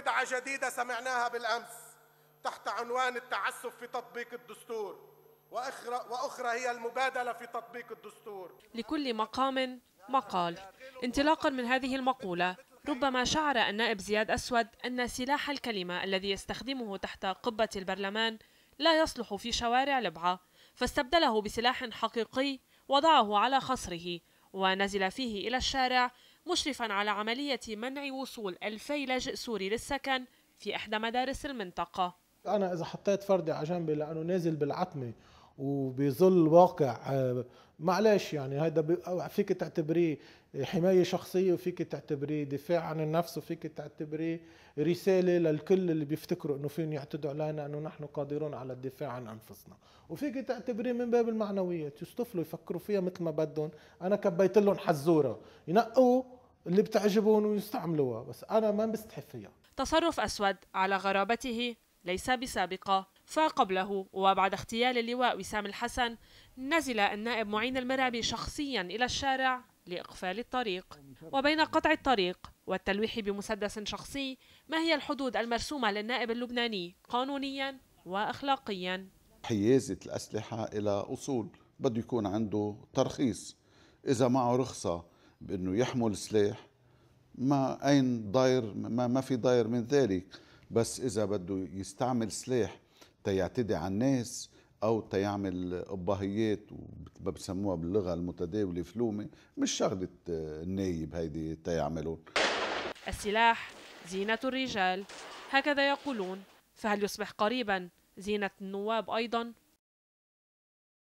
بدعة جديدة سمعناها بالأمس تحت عنوان التعسف في تطبيق الدستور وأخرى, وأخرى هي المبادلة في تطبيق الدستور لكل مقام مقال انطلاقا من هذه المقولة ربما شعر النائب زياد أسود أن سلاح الكلمة الذي يستخدمه تحت قبة البرلمان لا يصلح في شوارع لبعة فاستبدله بسلاح حقيقي وضعه على خصره ونزل فيه إلى الشارع مشرفا على عملية منع وصول ألفي لاجئ سوري للسكن في إحدى مدارس المنطقة أنا إذا حطيت فردي على جنبي لأنه نازل بالعتمة وبظل واقع آه، معلش يعني هذا فيك تعتبريه حمايه شخصيه وفيك تعتبريه دفاع عن النفس وفيك تعتبريه رساله للكل اللي بيفتكروا انه فين يعتدوا علينا انه نحن قادرون على الدفاع عن انفسنا وفيك تعتبريه من باب المعنويات يصطفلوا يفكروا فيها مثل ما بدهم انا كبيت لهم حزوره ينقوا اللي بتعجبهم ويستعملوها بس أنا ما بستحي فيها تصرف أسود على غرابته ليس بسابقة فقبله وبعد اغتيال اللواء وسام الحسن نزل النائب معين المرابي شخصيا إلى الشارع لإقفال الطريق وبين قطع الطريق والتلويح بمسدس شخصي ما هي الحدود المرسومة للنائب اللبناني قانونيا وأخلاقيا حيازة الأسلحة إلى أصول بده يكون عنده ترخيص إذا معه رخصة بانه يحمل سلاح ما اين ضير ما, ما في ضير من ذلك بس اذا بده يستعمل سلاح تيعتدي على الناس او تيعمل ابهيات بسموها باللغه المتداوله فلومه مش شغله آه، النايب هيدي تيعملون السلاح زينه الرجال هكذا يقولون فهل يصبح قريبا زينه النواب ايضا